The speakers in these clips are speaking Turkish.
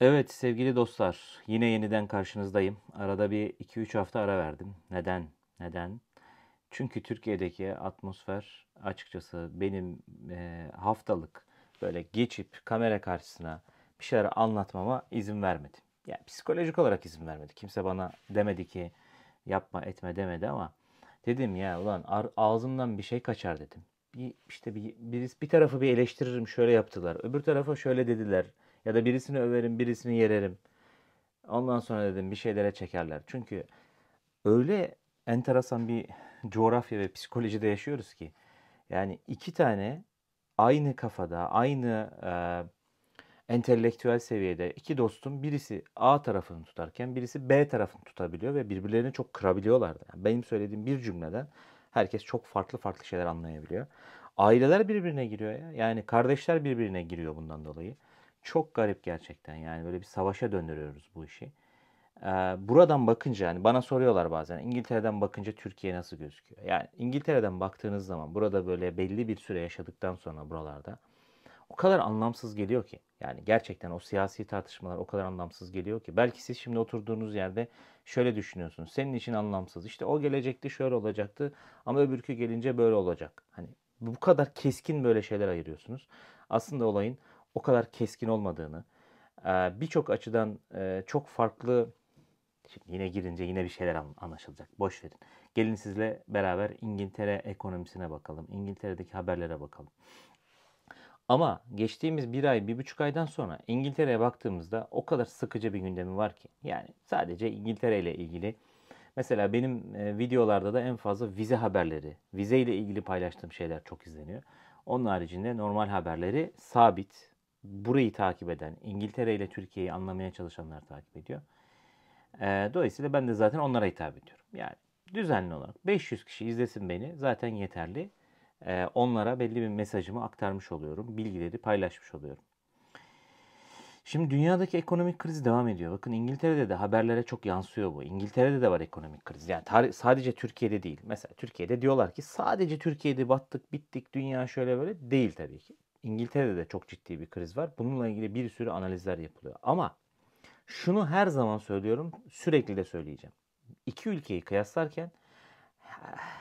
Evet sevgili dostlar yine yeniden karşınızdayım. Arada bir 2-3 hafta ara verdim. Neden? Neden? Çünkü Türkiye'deki atmosfer açıkçası benim e, haftalık böyle geçip kamera karşısına bir şeyler anlatmama izin vermedi. Yani psikolojik olarak izin vermedi. Kimse bana demedi ki yapma etme demedi ama dedim ya ulan ağzımdan bir şey kaçar dedim. Bir, işte bir, bir, bir tarafı bir eleştiririm şöyle yaptılar. Öbür tarafa şöyle dediler ya da birisini överim, birisini yererim. Ondan sonra dedim bir şeylere çekerler. Çünkü öyle enteresan bir coğrafya ve psikolojide yaşıyoruz ki yani iki tane aynı kafada, aynı e, entelektüel seviyede iki dostun birisi A tarafını tutarken birisi B tarafını tutabiliyor ve birbirlerini çok kırabiliyorlardı. Yani benim söylediğim bir cümleden herkes çok farklı farklı şeyler anlayabiliyor. Aileler birbirine giriyor ya. Yani kardeşler birbirine giriyor bundan dolayı. Çok garip gerçekten yani böyle bir savaşa döndürüyoruz bu işi. Ee, buradan bakınca yani bana soruyorlar bazen İngiltere'den bakınca Türkiye nasıl gözüküyor? Yani İngiltere'den baktığınız zaman burada böyle belli bir süre yaşadıktan sonra buralarda o kadar anlamsız geliyor ki. Yani gerçekten o siyasi tartışmalar o kadar anlamsız geliyor ki. Belki siz şimdi oturduğunuz yerde şöyle düşünüyorsunuz. Senin için anlamsız. İşte o gelecekti şöyle olacaktı ama öbürkü gelince böyle olacak. Hani bu kadar keskin böyle şeyler ayırıyorsunuz. Aslında olayın o kadar keskin olmadığını, birçok açıdan çok farklı Şimdi yine girince yine bir şeyler anlaşılacak. Boş verin. Gelin sizle beraber İngiltere ekonomisine bakalım. İngiltere'deki haberlere bakalım. Ama geçtiğimiz bir ay, bir buçuk aydan sonra İngiltere'ye baktığımızda o kadar sıkıcı bir gündemi var ki. Yani sadece İngiltere ile ilgili. Mesela benim videolarda da en fazla vize haberleri, vize ile ilgili paylaştığım şeyler çok izleniyor. Onun haricinde normal haberleri sabit, burayı takip eden, İngiltere ile Türkiye'yi anlamaya çalışanlar takip ediyor. E, dolayısıyla ben de zaten onlara hitap ediyorum. Yani düzenli olarak 500 kişi izlesin beni zaten yeterli. E, onlara belli bir mesajımı aktarmış oluyorum. Bilgileri paylaşmış oluyorum. Şimdi dünyadaki ekonomik kriz devam ediyor. Bakın İngiltere'de de haberlere çok yansıyor bu. İngiltere'de de var ekonomik kriz. Yani tar- sadece Türkiye'de değil. Mesela Türkiye'de diyorlar ki sadece Türkiye'de battık, bittik, dünya şöyle böyle değil tabii ki. İngiltere'de de çok ciddi bir kriz var. Bununla ilgili bir sürü analizler yapılıyor. Ama şunu her zaman söylüyorum, sürekli de söyleyeceğim. İki ülkeyi kıyaslarken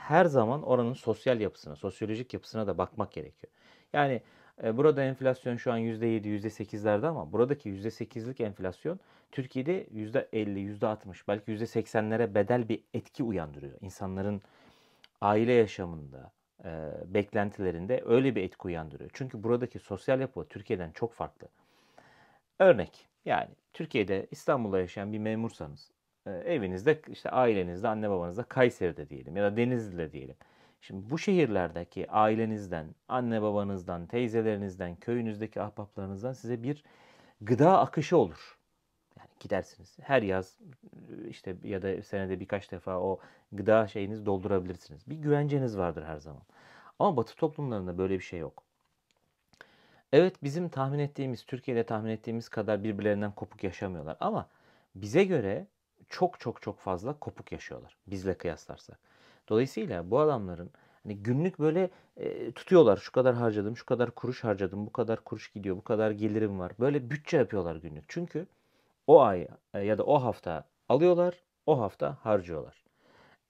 her zaman oranın sosyal yapısına, sosyolojik yapısına da bakmak gerekiyor. Yani e, burada enflasyon şu an %7, %8'lerde ama buradaki %8'lik enflasyon Türkiye'de %50, %60 belki %80'lere bedel bir etki uyandırıyor. İnsanların aile yaşamında, e, beklentilerinde öyle bir etki uyandırıyor. Çünkü buradaki sosyal yapı Türkiye'den çok farklı. Örnek yani Türkiye'de İstanbul'da yaşayan bir memursanız e, evinizde işte ailenizde anne babanızda Kayseri'de diyelim ya da Denizli'de diyelim. Şimdi bu şehirlerdeki ailenizden, anne babanızdan, teyzelerinizden, köyünüzdeki ahbaplarınızdan size bir gıda akışı olur gidersiniz. Her yaz e, işte ya da senede birkaç defa o gıda şeyiniz doldurabilirsiniz. Bir güvenceniz vardır her zaman. Ama Batı toplumlarında böyle bir şey yok. Evet bizim tahmin ettiğimiz, Türkiye'de tahmin ettiğimiz kadar birbirlerinden kopuk yaşamıyorlar ama bize göre çok çok çok fazla kopuk yaşıyorlar bizle kıyaslarsak. Dolayısıyla bu adamların hani günlük böyle e, tutuyorlar şu kadar harcadım, şu kadar kuruş harcadım, bu kadar kuruş gidiyor, bu kadar gelirim var. Böyle bütçe yapıyorlar günlük. Çünkü o ay e, ya da o hafta alıyorlar, o hafta harcıyorlar.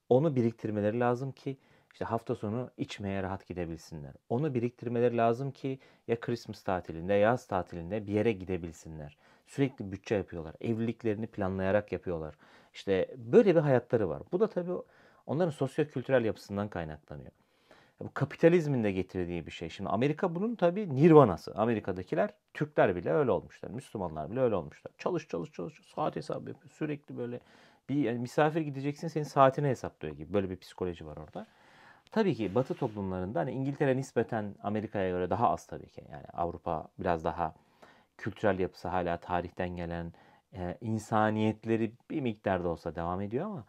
Onu biriktirmeleri lazım ki işte hafta sonu içmeye rahat gidebilsinler. Onu biriktirmeleri lazım ki ya Christmas tatilinde, yaz tatilinde bir yere gidebilsinler. Sürekli bütçe yapıyorlar. Evliliklerini planlayarak yapıyorlar. İşte böyle bir hayatları var. Bu da tabii onların sosyo-kültürel yapısından kaynaklanıyor. E, bu kapitalizmin de getirdiği bir şey. Şimdi Amerika bunun tabii nirvanası. Amerika'dakiler, Türkler bile öyle olmuşlar. Müslümanlar bile öyle olmuşlar. Çalış çalış çalış. Saat hesabı yapıyor. Sürekli böyle bir yani misafir gideceksin senin saatini hesaplıyor gibi. Böyle bir psikoloji var orada. Tabii ki Batı toplumlarında hani İngiltere nispeten Amerika'ya göre daha az tabii ki. Yani Avrupa biraz daha kültürel yapısı hala tarihten gelen e, insaniyetleri bir miktar da olsa devam ediyor ama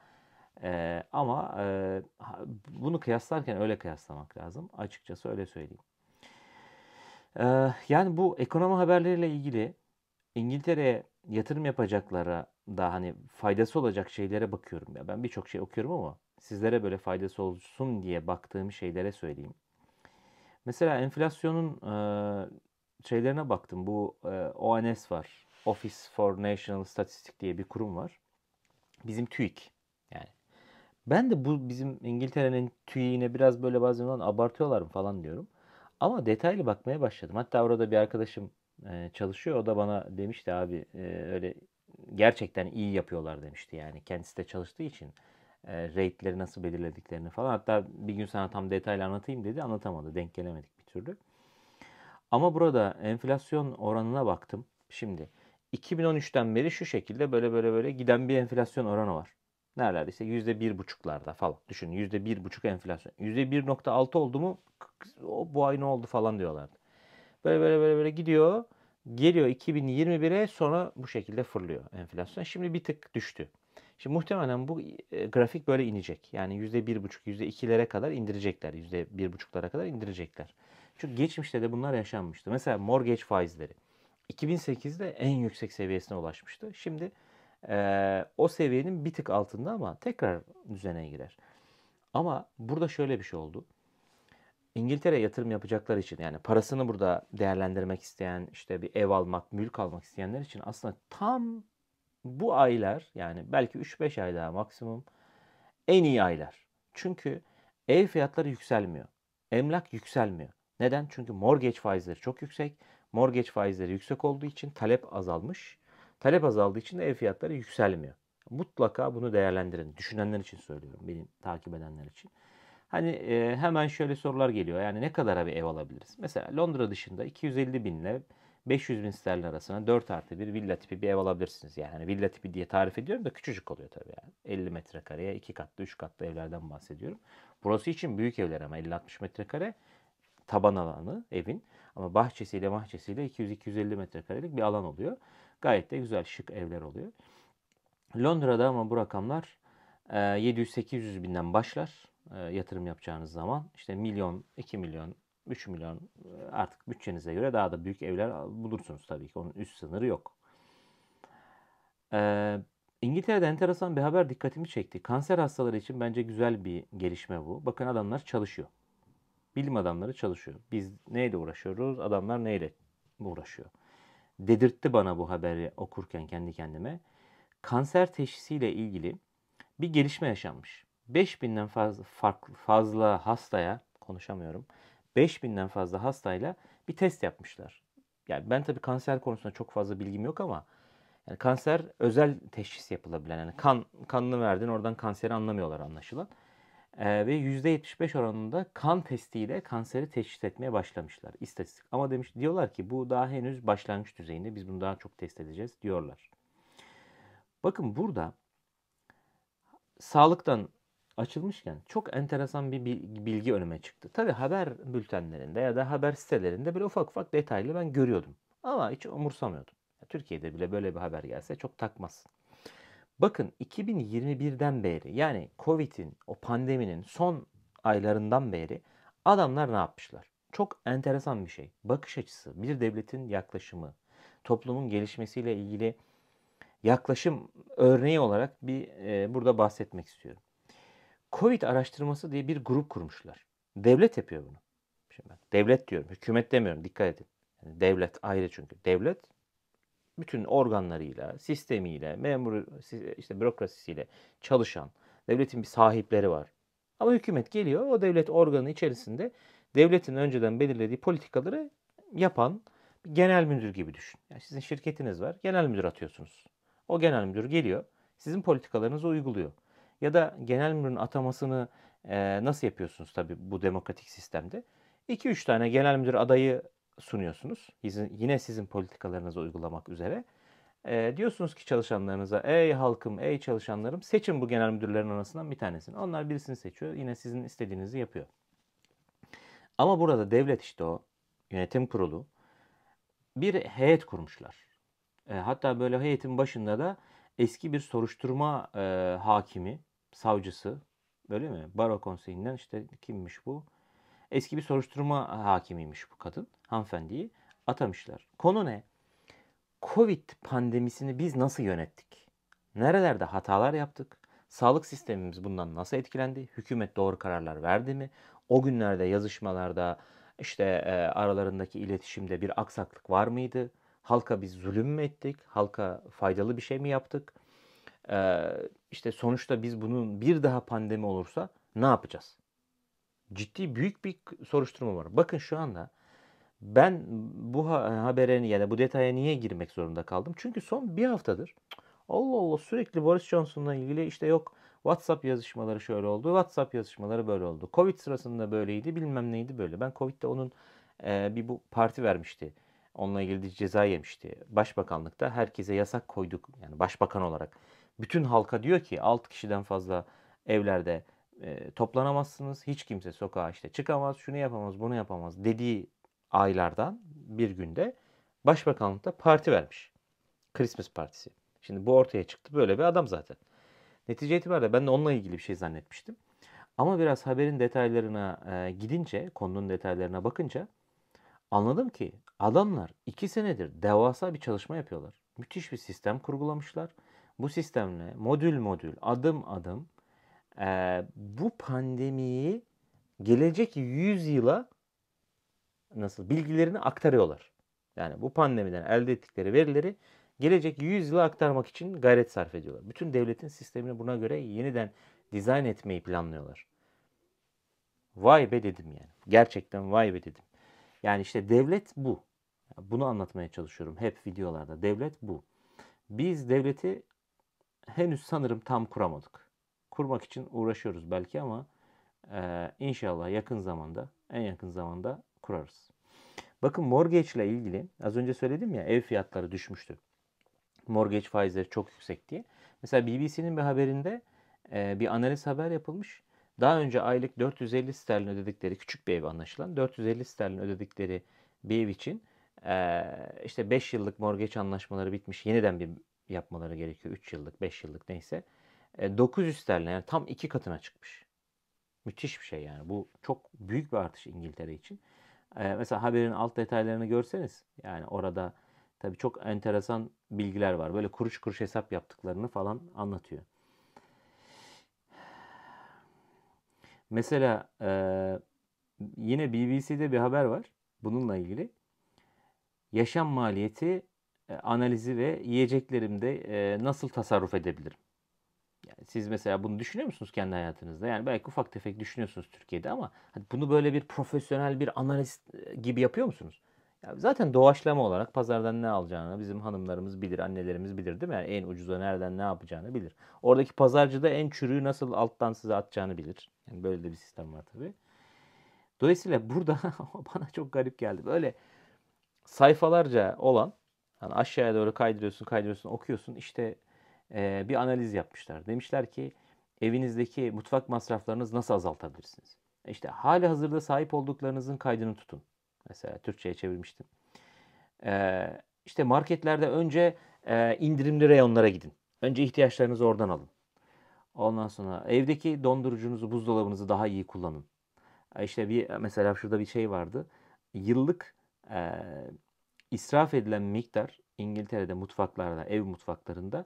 e, ama e, bunu kıyaslarken öyle kıyaslamak lazım. Açıkçası öyle söyleyeyim. E, yani bu ekonomi haberleriyle ilgili İngiltere'ye yatırım yapacaklara da hani faydası olacak şeylere bakıyorum. Ya ben birçok şey okuyorum ama sizlere böyle faydası olsun diye baktığım şeylere söyleyeyim. Mesela enflasyonun e, şeylerine baktım. Bu e, ONS var. Office for National Statistics diye bir kurum var. Bizim TÜİK. Ben de bu bizim İngiltere'nin tüyine biraz böyle bazen olan abartıyorlar mı falan diyorum. Ama detaylı bakmaya başladım. Hatta orada bir arkadaşım e, çalışıyor. O da bana demişti abi e, öyle gerçekten iyi yapıyorlar demişti yani. Kendisi de çalıştığı için e, rate'leri nasıl belirlediklerini falan. Hatta bir gün sana tam detaylı anlatayım dedi. Anlatamadı. Denk gelemedik bir türlü. Ama burada enflasyon oranına baktım. Şimdi 2013'ten beri şu şekilde böyle böyle böyle giden bir enflasyon oranı var nerelerde işte yüzde bir buçuklarda falan düşünün yüzde bir buçuk enflasyon yüzde bir nokta altı oldu mu o bu ay ne oldu falan diyorlardı. Böyle böyle böyle böyle gidiyor geliyor 2021'e sonra bu şekilde fırlıyor enflasyon. Şimdi bir tık düştü. Şimdi muhtemelen bu e, grafik böyle inecek. Yani yüzde bir buçuk yüzde ikilere kadar indirecekler. yüzde bir buçuklara kadar indirecekler. Çünkü geçmişte de bunlar yaşanmıştı. Mesela mortgage faizleri. 2008'de en yüksek seviyesine ulaşmıştı. Şimdi o seviyenin bir tık altında ama tekrar düzene girer. Ama burada şöyle bir şey oldu. İngiltere yatırım yapacakları için yani parasını burada değerlendirmek isteyen işte bir ev almak, mülk almak isteyenler için aslında tam bu aylar yani belki 3-5 ay daha maksimum en iyi aylar. Çünkü ev fiyatları yükselmiyor. Emlak yükselmiyor. Neden? Çünkü mortgage faizleri çok yüksek. Mortgage faizleri yüksek olduğu için talep azalmış. Talep azaldığı için de ev fiyatları yükselmiyor. Mutlaka bunu değerlendirin. Düşünenler için söylüyorum. benim takip edenler için. Hani e, hemen şöyle sorular geliyor. Yani ne kadara bir ev alabiliriz? Mesela Londra dışında 250 bin ile 500 bin sterlin arasında 4 artı bir villa tipi bir ev alabilirsiniz. Yani hani villa tipi diye tarif ediyorum da küçücük oluyor tabii yani. 50 metrekareye 2 katlı 3 katlı evlerden bahsediyorum. Burası için büyük evler ama 50-60 metrekare taban alanı evin. Ama bahçesiyle bahçesiyle 200-250 metrekarelik bir alan oluyor. Gayet de güzel şık evler oluyor. Londra'da ama bu rakamlar 700-800 e, binden başlar e, yatırım yapacağınız zaman. işte milyon, 2 milyon, 3 milyon e, artık bütçenize göre daha da büyük evler bulursunuz tabii ki. Onun üst sınırı yok. İngiltere'de enteresan bir haber dikkatimi çekti. Kanser hastaları için bence güzel bir gelişme bu. Bakın adamlar çalışıyor. Bilim adamları çalışıyor. Biz neyle uğraşıyoruz? Adamlar neyle uğraşıyor? dedirtti bana bu haberi okurken kendi kendime. Kanser teşhisiyle ilgili bir gelişme yaşanmış. 5000'den fazla fazla hastaya konuşamıyorum. 5000'den fazla hastayla bir test yapmışlar. Yani ben tabii kanser konusunda çok fazla bilgim yok ama yani kanser özel teşhis yapılabilen yani kan kanını verdin oradan kanseri anlamıyorlar anlaşılan. Ee, ve %75 oranında kan testiyle kanseri teşhis etmeye başlamışlar. istatistik. Ama demiş diyorlar ki bu daha henüz başlangıç düzeyinde. Biz bunu daha çok test edeceğiz diyorlar. Bakın burada sağlıktan açılmışken çok enteresan bir bilgi önüme çıktı. Tabi haber bültenlerinde ya da haber sitelerinde böyle ufak ufak detaylı ben görüyordum. Ama hiç umursamıyordum. Türkiye'de bile böyle bir haber gelse çok takmazsın. Bakın 2021'den beri yani Covid'in o pandeminin son aylarından beri adamlar ne yapmışlar? Çok enteresan bir şey. Bakış açısı, bir devletin yaklaşımı, toplumun gelişmesiyle ilgili yaklaşım örneği olarak bir e, burada bahsetmek istiyorum. Covid araştırması diye bir grup kurmuşlar. Devlet yapıyor bunu. Şimdi ben devlet diyorum, hükümet demiyorum. Dikkat edin. Yani devlet ayrı çünkü. Devlet bütün organlarıyla, sistemiyle, memur işte bürokrasisiyle çalışan devletin bir sahipleri var. Ama hükümet geliyor o devlet organı içerisinde devletin önceden belirlediği politikaları yapan genel müdür gibi düşün. Yani sizin şirketiniz var, genel müdür atıyorsunuz. O genel müdür geliyor, sizin politikalarınızı uyguluyor. Ya da genel müdürün atamasını e, nasıl yapıyorsunuz tabii bu demokratik sistemde? 2-3 tane genel müdür adayı sunuyorsunuz. Yine sizin politikalarınızı uygulamak üzere. E, diyorsunuz ki çalışanlarınıza ey halkım, ey çalışanlarım seçin bu genel müdürlerin arasından bir tanesini. Onlar birisini seçiyor. Yine sizin istediğinizi yapıyor. Ama burada devlet işte o yönetim kurulu bir heyet kurmuşlar. E, hatta böyle heyetin başında da eski bir soruşturma e, hakimi, savcısı öyle mi? Baro konseyinden işte kimmiş bu? Eski bir soruşturma hakimiymiş bu kadın, hanımefendiyi atamışlar. Konu ne? Covid pandemisini biz nasıl yönettik? Nerelerde hatalar yaptık? Sağlık sistemimiz bundan nasıl etkilendi? Hükümet doğru kararlar verdi mi? O günlerde yazışmalarda işte e, aralarındaki iletişimde bir aksaklık var mıydı? Halka biz zulüm mü ettik? Halka faydalı bir şey mi yaptık? E, işte sonuçta biz bunun bir daha pandemi olursa ne yapacağız? ciddi büyük bir soruşturma var. Bakın şu anda ben bu habere yani bu detaya niye girmek zorunda kaldım? Çünkü son bir haftadır Allah Allah sürekli Boris Johnson'la ilgili işte yok WhatsApp yazışmaları şöyle oldu, WhatsApp yazışmaları böyle oldu. Covid sırasında böyleydi, bilmem neydi böyle. Ben Covid'de onun e, bir bu parti vermişti. Onunla ilgili ceza yemişti. Başbakanlıkta herkese yasak koyduk. Yani başbakan olarak bütün halka diyor ki 6 kişiden fazla evlerde e, toplanamazsınız. Hiç kimse sokağa işte çıkamaz, şunu yapamaz, bunu yapamaz dediği aylardan bir günde da parti vermiş. Christmas partisi. Şimdi bu ortaya çıktı. Böyle bir adam zaten. Netice itibariyle ben de onunla ilgili bir şey zannetmiştim. Ama biraz haberin detaylarına e, gidince, konunun detaylarına bakınca anladım ki adamlar iki senedir devasa bir çalışma yapıyorlar. Müthiş bir sistem kurgulamışlar. Bu sistemle modül modül, adım adım e, bu pandemiyi gelecek yüzyıla nasıl bilgilerini aktarıyorlar. Yani bu pandemiden elde ettikleri verileri gelecek yüzyıla aktarmak için gayret sarf ediyorlar. Bütün devletin sistemini buna göre yeniden dizayn etmeyi planlıyorlar. Vay be dedim yani. Gerçekten vay be dedim. Yani işte devlet bu. Bunu anlatmaya çalışıyorum hep videolarda. Devlet bu. Biz devleti henüz sanırım tam kuramadık kurmak için uğraşıyoruz belki ama e, inşallah yakın zamanda, en yakın zamanda kurarız. Bakın mortgage ile ilgili az önce söyledim ya ev fiyatları düşmüştü. Mortgage faizleri çok yüksek diye. Mesela BBC'nin bir haberinde e, bir analiz haber yapılmış. Daha önce aylık 450 sterlin ödedikleri küçük bir ev anlaşılan 450 sterlin ödedikleri bir ev için e, işte 5 yıllık mortgage anlaşmaları bitmiş. Yeniden bir yapmaları gerekiyor. 3 yıllık, 5 yıllık neyse. 900 e, sterlin yani tam iki katına çıkmış. Müthiş bir şey yani. Bu çok büyük bir artış İngiltere için. E, mesela haberin alt detaylarını görseniz yani orada tabii çok enteresan bilgiler var. Böyle kuruş kuruş hesap yaptıklarını falan anlatıyor. Mesela e, yine BBC'de bir haber var bununla ilgili. Yaşam maliyeti analizi ve yiyeceklerimde nasıl tasarruf edebilirim? Yani siz mesela bunu düşünüyor musunuz kendi hayatınızda? Yani belki ufak tefek düşünüyorsunuz Türkiye'de ama hani bunu böyle bir profesyonel bir analiz e, gibi yapıyor musunuz? Ya zaten doğaçlama olarak pazardan ne alacağını bizim hanımlarımız bilir, annelerimiz bilir değil mi? Yani en ucuza nereden ne yapacağını bilir. Oradaki pazarcı da en çürüğü nasıl alttan size atacağını bilir. Yani böyle de bir sistem var tabii. Dolayısıyla burada bana çok garip geldi. Böyle sayfalarca olan hani aşağıya doğru kaydırıyorsun, kaydırıyorsun, okuyorsun. İşte ee, bir analiz yapmışlar. Demişler ki evinizdeki mutfak masraflarınız nasıl azaltabilirsiniz? İşte hali hazırda sahip olduklarınızın kaydını tutun. Mesela Türkçe'ye çevirmiştim. E, işte marketlerde önce e, indirimli reyonlara gidin. Önce ihtiyaçlarınızı oradan alın. Ondan sonra evdeki dondurucunuzu, buzdolabınızı daha iyi kullanın. E, işte bir mesela şurada bir şey vardı. Yıllık e, israf edilen miktar İngiltere'de mutfaklarda, ev mutfaklarında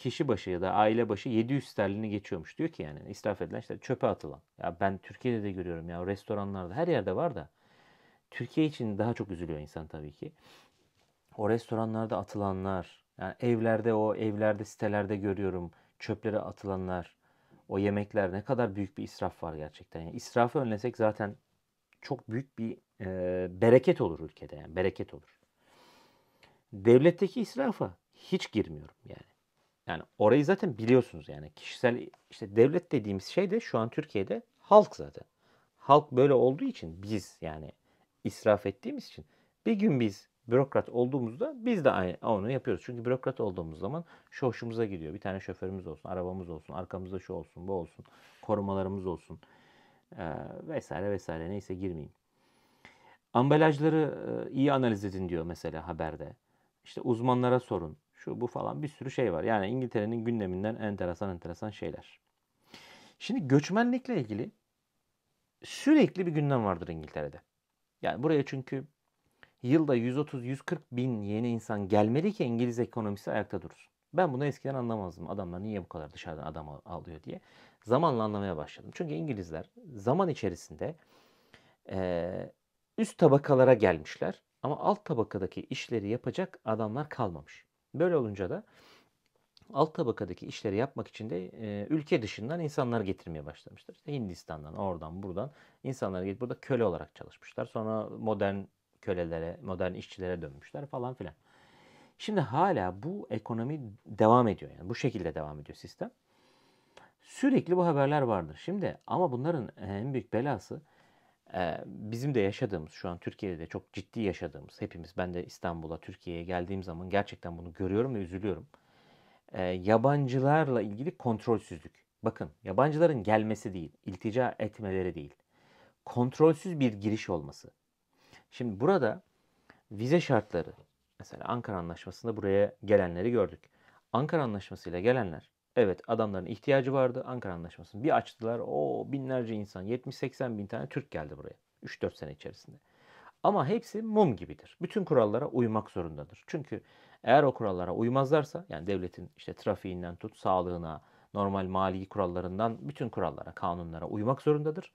kişi başı ya da aile başı 700 sterlini geçiyormuş. Diyor ki yani israf edilen işte çöpe atılan. Ya ben Türkiye'de de görüyorum ya restoranlarda her yerde var da. Türkiye için daha çok üzülüyor insan tabii ki. O restoranlarda atılanlar, yani evlerde o evlerde sitelerde görüyorum çöplere atılanlar, o yemekler ne kadar büyük bir israf var gerçekten. Yani israfı önlesek zaten çok büyük bir e, bereket olur ülkede yani bereket olur. Devletteki israfa hiç girmiyorum yani. Yani orayı zaten biliyorsunuz yani. Kişisel işte devlet dediğimiz şey de şu an Türkiye'de halk zaten. Halk böyle olduğu için biz yani israf ettiğimiz için bir gün biz bürokrat olduğumuzda biz de aynı onu yapıyoruz. Çünkü bürokrat olduğumuz zaman şu hoşumuza gidiyor. Bir tane şoförümüz olsun, arabamız olsun, arkamızda şu olsun, bu olsun, korumalarımız olsun ee, vesaire vesaire neyse girmeyeyim. Ambalajları iyi analiz edin diyor mesela haberde. İşte uzmanlara sorun şu bu falan bir sürü şey var. Yani İngiltere'nin gündeminden enteresan enteresan şeyler. Şimdi göçmenlikle ilgili sürekli bir gündem vardır İngiltere'de. Yani buraya çünkü yılda 130-140 bin yeni insan gelmeli ki İngiliz ekonomisi ayakta durur. Ben bunu eskiden anlamazdım. Adamlar niye bu kadar dışarıdan adam alıyor diye. Zamanla anlamaya başladım. Çünkü İngilizler zaman içerisinde üst tabakalara gelmişler. Ama alt tabakadaki işleri yapacak adamlar kalmamış. Böyle olunca da alt tabakadaki işleri yapmak için de e, ülke dışından insanlar getirmeye başlamışlar. İşte Hindistan'dan, oradan, buradan insanlar gelip burada köle olarak çalışmışlar. Sonra modern kölelere, modern işçilere dönmüşler falan filan. Şimdi hala bu ekonomi devam ediyor. Yani bu şekilde devam ediyor sistem. Sürekli bu haberler vardır. Şimdi ama bunların en büyük belası bizim de yaşadığımız şu an Türkiye'de de çok ciddi yaşadığımız hepimiz ben de İstanbul'a Türkiye'ye geldiğim zaman gerçekten bunu görüyorum ve üzülüyorum. Yabancılarla ilgili kontrolsüzlük. Bakın yabancıların gelmesi değil, iltica etmeleri değil. Kontrolsüz bir giriş olması. Şimdi burada vize şartları mesela Ankara Anlaşması'nda buraya gelenleri gördük. Ankara anlaşmasıyla gelenler Evet adamların ihtiyacı vardı Ankara Anlaşması'nın. Bir açtılar o binlerce insan 70-80 bin tane Türk geldi buraya 3-4 sene içerisinde. Ama hepsi mum gibidir. Bütün kurallara uymak zorundadır. Çünkü eğer o kurallara uymazlarsa yani devletin işte trafiğinden tut sağlığına, normal mali kurallarından bütün kurallara, kanunlara uymak zorundadır.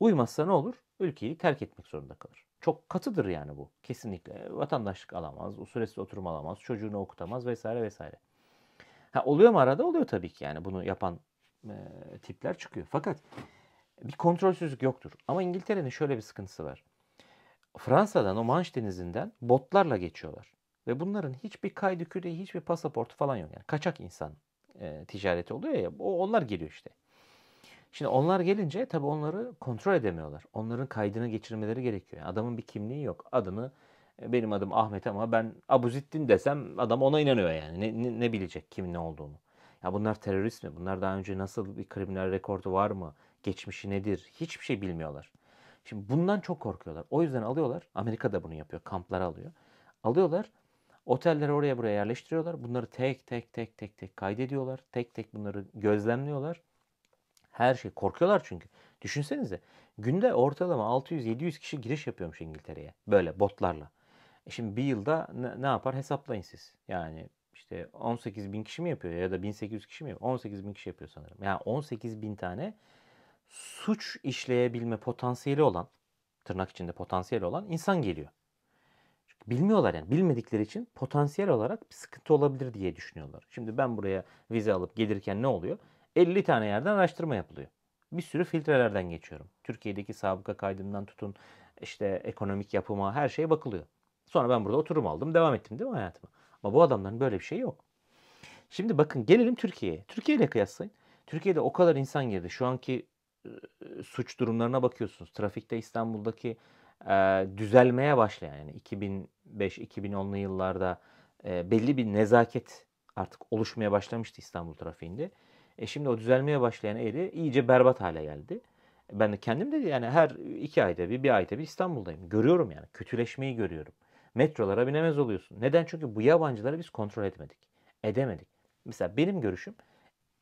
Uymazsa ne olur? Ülkeyi terk etmek zorunda kalır. Çok katıdır yani bu. Kesinlikle vatandaşlık alamaz, usulesiz oturum alamaz, çocuğunu okutamaz vesaire vesaire. Ha, oluyor mu arada? Oluyor tabii ki yani bunu yapan e, tipler çıkıyor. Fakat bir kontrolsüzlük yoktur. Ama İngiltere'nin şöyle bir sıkıntısı var. Fransa'dan o Manş denizinden botlarla geçiyorlar. Ve bunların hiçbir kaydı küreği, hiçbir pasaportu falan yok. Yani kaçak insan e, ticareti oluyor ya. O, onlar geliyor işte. Şimdi onlar gelince tabii onları kontrol edemiyorlar. Onların kaydını geçirmeleri gerekiyor. Yani adamın bir kimliği yok. Adını e, benim adım Ahmet ama ben Abuzittin desem adam ona inanıyor yani. Ne, ne, ne bilecek kimin ne olduğunu. Ya bunlar terörist mi? Bunlar daha önce nasıl bir kriminal rekordu var mı? Geçmişi nedir? Hiçbir şey bilmiyorlar. Şimdi bundan çok korkuyorlar. O yüzden alıyorlar. Amerika da bunu yapıyor. Kamplara alıyor. Alıyorlar. Otelleri oraya buraya yerleştiriyorlar. Bunları tek tek tek tek tek kaydediyorlar. Tek tek bunları gözlemliyorlar. Her şey. Korkuyorlar çünkü. Düşünsenize. Günde ortalama 600-700 kişi giriş yapıyormuş İngiltere'ye. Böyle botlarla. E şimdi bir yılda ne, ne yapar hesaplayın siz. Yani işte 18 bin kişi mi yapıyor ya da 1800 kişi mi yapıyor? 18 bin kişi yapıyor sanırım. Yani 18 bin tane suç işleyebilme potansiyeli olan, tırnak içinde potansiyeli olan insan geliyor. Çünkü bilmiyorlar yani. Bilmedikleri için potansiyel olarak bir sıkıntı olabilir diye düşünüyorlar. Şimdi ben buraya vize alıp gelirken ne oluyor? 50 tane yerden araştırma yapılıyor. Bir sürü filtrelerden geçiyorum. Türkiye'deki sabıka kaydından tutun işte ekonomik yapıma her şeye bakılıyor. Sonra ben burada oturum aldım. Devam ettim değil mi hayatıma? Ama bu adamların böyle bir şey yok. Şimdi bakın gelelim Türkiye'ye. Türkiye ile kıyaslayın. Türkiye'de o kadar insan girdi. Şu anki e, suç durumlarına bakıyorsunuz. Trafikte İstanbul'daki e, düzelmeye başlayan yani 2005-2010'lu yıllarda e, belli bir nezaket artık oluşmaya başlamıştı İstanbul trafiğinde. E şimdi o düzelmeye başlayan eri iyice berbat hale geldi. Ben de kendim de yani her iki ayda bir, bir ayda bir İstanbul'dayım. Görüyorum yani. Kötüleşmeyi görüyorum metrolara binemez oluyorsun. Neden? Çünkü bu yabancıları biz kontrol etmedik. Edemedik. Mesela benim görüşüm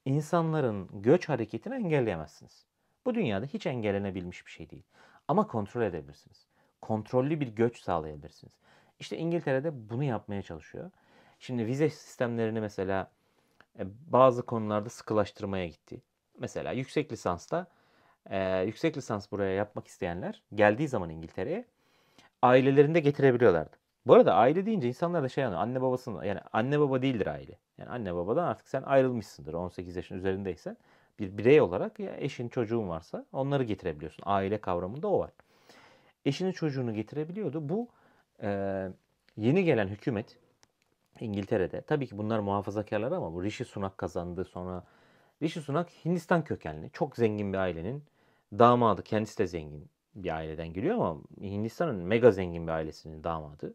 insanların göç hareketini engelleyemezsiniz. Bu dünyada hiç engellenebilmiş bir şey değil. Ama kontrol edebilirsiniz. Kontrollü bir göç sağlayabilirsiniz. İşte İngiltere'de bunu yapmaya çalışıyor. Şimdi vize sistemlerini mesela e, bazı konularda sıkılaştırmaya gitti. Mesela yüksek lisansta e, yüksek lisans buraya yapmak isteyenler geldiği zaman İngiltere'ye ailelerini de getirebiliyorlardı. Bu arada aile deyince insanlar da şey anlıyor. Anne babasının yani anne baba değildir aile. Yani anne babadan artık sen ayrılmışsındır 18 yaşın üzerindeysen. Bir birey olarak ya eşin çocuğun varsa onları getirebiliyorsun. Aile kavramında o var. eşinin çocuğunu getirebiliyordu. Bu e, yeni gelen hükümet İngiltere'de tabii ki bunlar muhafazakarlar ama bu Rishi Sunak kazandı sonra Rishi Sunak Hindistan kökenli çok zengin bir ailenin damadı kendisi de zengin bir aileden geliyor ama Hindistan'ın mega zengin bir ailesinin damadı.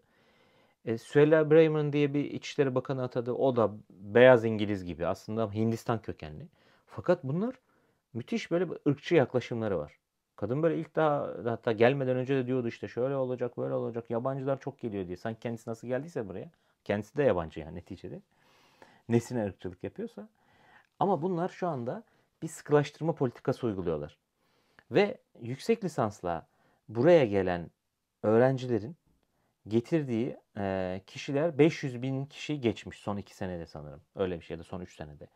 E, Suella Braverman diye bir İçişleri Bakanı atadı. O da beyaz İngiliz gibi aslında Hindistan kökenli. Fakat bunlar müthiş böyle bir ırkçı yaklaşımları var. Kadın böyle ilk daha hatta gelmeden önce de diyordu işte şöyle olacak böyle olacak yabancılar çok geliyor diye. Sanki kendisi nasıl geldiyse buraya. Kendisi de yabancı yani neticede. Nesine ırkçılık yapıyorsa. Ama bunlar şu anda bir sıkılaştırma politikası uyguluyorlar. Ve yüksek lisansla buraya gelen öğrencilerin getirdiği e, kişiler 500 bin kişi geçmiş son 2 senede sanırım. Öyle bir şey ya da son 3 senede.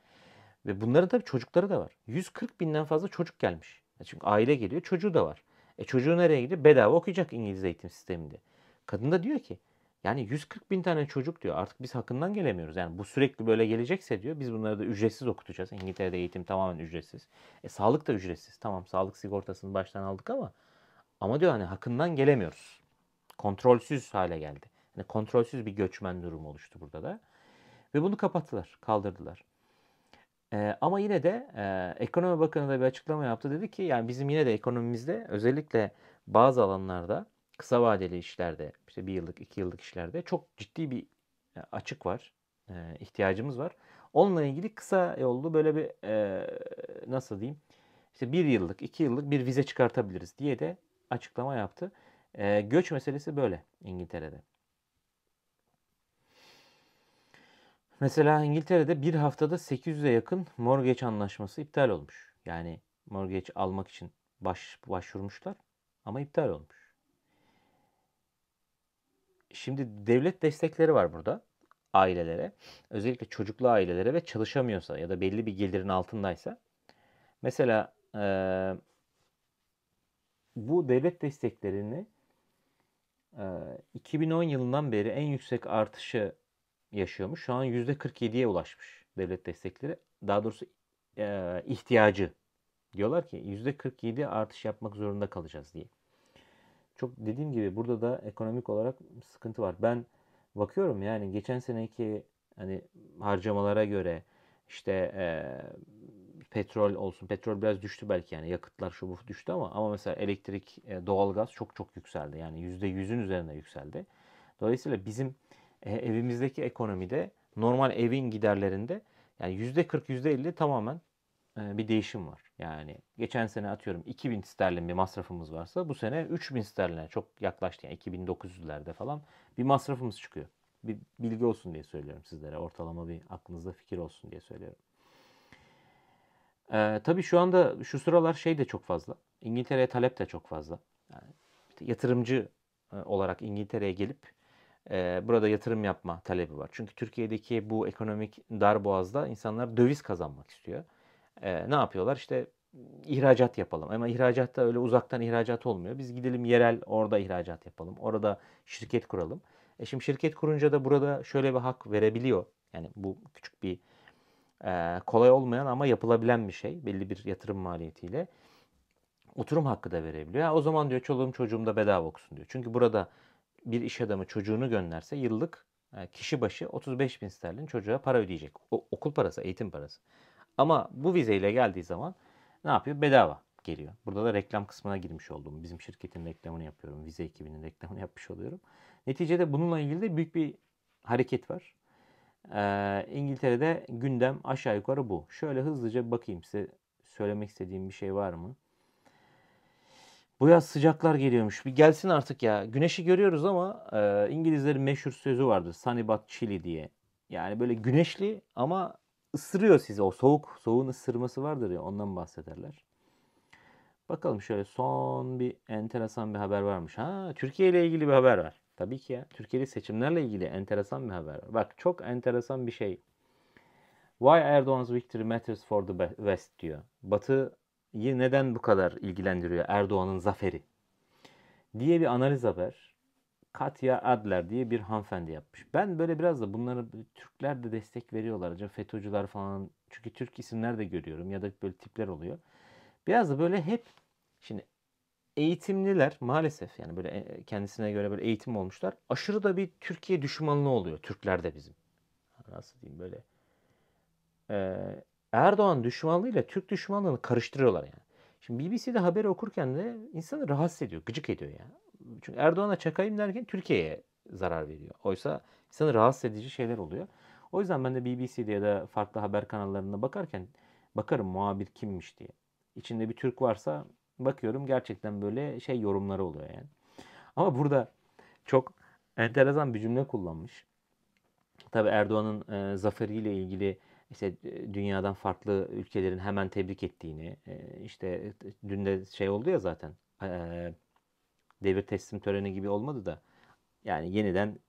Ve bunların tabii çocukları da var. 140 binden fazla çocuk gelmiş. E, çünkü aile geliyor çocuğu da var. E çocuğu nereye gidiyor? Bedava okuyacak İngiliz eğitim sisteminde. Kadın da diyor ki yani 140 bin tane çocuk diyor artık biz hakkından gelemiyoruz. Yani bu sürekli böyle gelecekse diyor biz bunları da ücretsiz okutacağız. İngiltere'de eğitim tamamen ücretsiz. E sağlık da ücretsiz. Tamam sağlık sigortasını baştan aldık ama ama diyor hani hakkından gelemiyoruz kontrolsüz hale geldi. Yani kontrolsüz bir göçmen durumu oluştu burada da. Ve bunu kapattılar, kaldırdılar. Ee, ama yine de e, ekonomi bakanı da bir açıklama yaptı. Dedi ki yani bizim yine de ekonomimizde özellikle bazı alanlarda kısa vadeli işlerde işte bir yıllık iki yıllık işlerde çok ciddi bir e, açık var. E, ihtiyacımız var. Onunla ilgili kısa yollu böyle bir e, nasıl diyeyim işte bir yıllık iki yıllık bir vize çıkartabiliriz diye de açıklama yaptı. E, göç meselesi böyle İngiltere'de. Mesela İngiltere'de bir haftada 800'e yakın mortgage anlaşması iptal olmuş. Yani mortgage almak için baş, başvurmuşlar ama iptal olmuş. Şimdi devlet destekleri var burada ailelere. Özellikle çocuklu ailelere ve çalışamıyorsa ya da belli bir gelirin altındaysa. Mesela e, bu devlet desteklerini 2010 ee, yılından beri en yüksek artışı yaşıyormuş. Şu an %47'ye ulaşmış devlet destekleri. Daha doğrusu e, ihtiyacı. Diyorlar ki %47 artış yapmak zorunda kalacağız diye. Çok dediğim gibi burada da ekonomik olarak sıkıntı var. Ben bakıyorum yani geçen seneki hani harcamalara göre işte e, petrol olsun. Petrol biraz düştü belki yani yakıtlar şu bu düştü ama ama mesela elektrik, e, doğalgaz çok çok yükseldi. Yani %100'ün üzerinde yükseldi. Dolayısıyla bizim e, evimizdeki ekonomide normal evin giderlerinde yani %40 %50 tamamen e, bir değişim var. Yani geçen sene atıyorum 2000 sterlin bir masrafımız varsa bu sene 3000 sterline çok yaklaştı. Yani 2900'lerde falan bir masrafımız çıkıyor. Bir bilgi olsun diye söylüyorum sizlere. Ortalama bir aklınızda fikir olsun diye söylüyorum. Ee, tabii şu anda şu sıralar şey de çok fazla. İngiltere'ye talep de çok fazla. Yani yatırımcı e, olarak İngiltere'ye gelip e, burada yatırım yapma talebi var. Çünkü Türkiye'deki bu ekonomik dar insanlar döviz kazanmak istiyor. E, ne yapıyorlar? İşte ihracat yapalım. Ama ihracat da öyle uzaktan ihracat olmuyor. Biz gidelim yerel orada ihracat yapalım. Orada şirket kuralım. E şimdi şirket kurunca da burada şöyle bir hak verebiliyor. Yani bu küçük bir kolay olmayan ama yapılabilen bir şey belli bir yatırım maliyetiyle. Oturum hakkı da verebiliyor. Ha, o zaman diyor çoluğum çocuğum da bedava okusun diyor. Çünkü burada bir iş adamı çocuğunu gönderse yıllık kişi başı 35 bin sterlin çocuğa para ödeyecek. O, okul parası, eğitim parası. Ama bu vizeyle geldiği zaman ne yapıyor? Bedava geliyor. Burada da reklam kısmına girmiş oldum. Bizim şirketin reklamını yapıyorum. Vize ekibinin reklamını yapmış oluyorum. Neticede bununla ilgili de büyük bir hareket var. Ee, İngiltere'de gündem aşağı yukarı bu. Şöyle hızlıca bakayım size söylemek istediğim bir şey var mı? Bu yaz sıcaklar geliyormuş. Bir gelsin artık ya. Güneşi görüyoruz ama e, İngilizlerin meşhur sözü vardır. Sunny but chilly diye. Yani böyle güneşli ama ısırıyor sizi. O soğuk, soğuğun ısırması vardır ya ondan bahsederler. Bakalım şöyle son bir enteresan bir haber varmış. Ha, Türkiye ile ilgili bir haber var. Tabii ki ya. Türkiye'de seçimlerle ilgili enteresan bir haber. Bak çok enteresan bir şey. Why Erdogan's victory matters for the West diyor. Batı'yı neden bu kadar ilgilendiriyor Erdoğan'ın zaferi? Diye bir analiz haber. Katya Adler diye bir hanımefendi yapmış. Ben böyle biraz da bunları Türkler de destek veriyorlar. Acaba FETÖ'cüler falan. Çünkü Türk isimler de görüyorum ya da böyle tipler oluyor. Biraz da böyle hep şimdi eğitimliler maalesef yani böyle e, kendisine göre böyle eğitim olmuşlar. Aşırı da bir Türkiye düşmanlığı oluyor Türkler de bizim. Nasıl diyeyim böyle. Ee, Erdoğan düşmanlığıyla Türk düşmanlığını karıştırıyorlar yani. Şimdi BBC'de haberi okurken de insanı rahatsız ediyor, gıcık ediyor ya. Çünkü Erdoğan'a çakayım derken Türkiye'ye zarar veriyor. Oysa insanı rahatsız edici şeyler oluyor. O yüzden ben de BBC'de ya da farklı haber kanallarına bakarken bakarım muhabir kimmiş diye. İçinde bir Türk varsa bakıyorum gerçekten böyle şey yorumları oluyor yani. Ama burada çok enteresan bir cümle kullanmış. Tabi Erdoğan'ın e, zaferiyle ilgili işte e, dünyadan farklı ülkelerin hemen tebrik ettiğini, e, işte dün de şey oldu ya zaten e, devir teslim töreni gibi olmadı da yani yeniden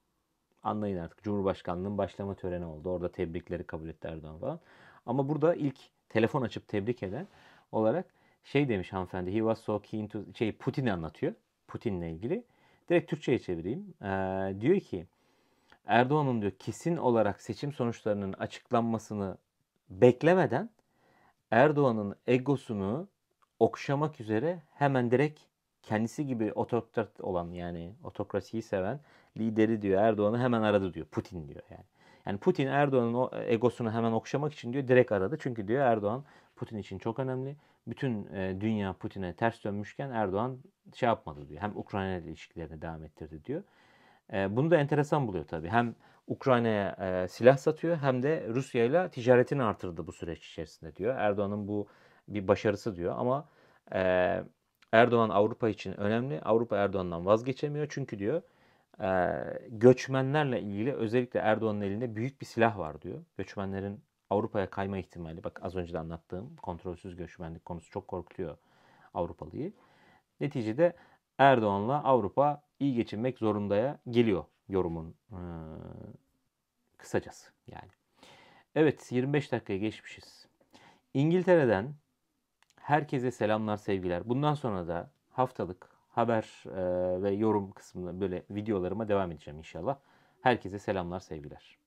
anlayın artık Cumhurbaşkanlığının başlama töreni oldu. Orada tebrikleri kabul etti Erdoğan falan. Ama burada ilk telefon açıp tebrik eden olarak şey demiş hanımefendi. He was so keen to... Şey Putin'i anlatıyor. Putin'le ilgili. Direkt Türkçe'ye çevireyim. Ee, diyor ki Erdoğan'ın diyor kesin olarak seçim sonuçlarının açıklanmasını beklemeden Erdoğan'ın egosunu okşamak üzere hemen direkt kendisi gibi otokrat olan yani otokrasiyi seven lideri diyor Erdoğan'ı hemen aradı diyor. Putin diyor yani. Yani Putin Erdoğan'ın o e, egosunu hemen okşamak için diyor direkt aradı. Çünkü diyor Erdoğan Putin için çok önemli. Bütün e, dünya Putin'e ters dönmüşken Erdoğan şey yapmadı diyor. Hem Ukrayna ile ilişkilerini devam ettirdi diyor. E, bunu da enteresan buluyor tabii. Hem Ukrayna'ya e, silah satıyor hem de Rusya ile ticaretini artırdı bu süreç içerisinde diyor. Erdoğan'ın bu bir başarısı diyor ama e, Erdoğan Avrupa için önemli. Avrupa Erdoğan'dan vazgeçemiyor çünkü diyor göçmenlerle ilgili özellikle Erdoğan'ın elinde büyük bir silah var diyor. Göçmenlerin Avrupa'ya kayma ihtimali bak az önce de anlattığım kontrolsüz göçmenlik konusu çok korkutuyor Avrupalıyı. Neticede Erdoğan'la Avrupa iyi geçinmek zorundaya geliyor yorumun ee, kısacası yani. Evet 25 dakikaya geçmişiz. İngiltere'den herkese selamlar sevgiler. Bundan sonra da haftalık haber e, ve yorum kısmında böyle videolarıma devam edeceğim inşallah. Herkese selamlar, sevgiler.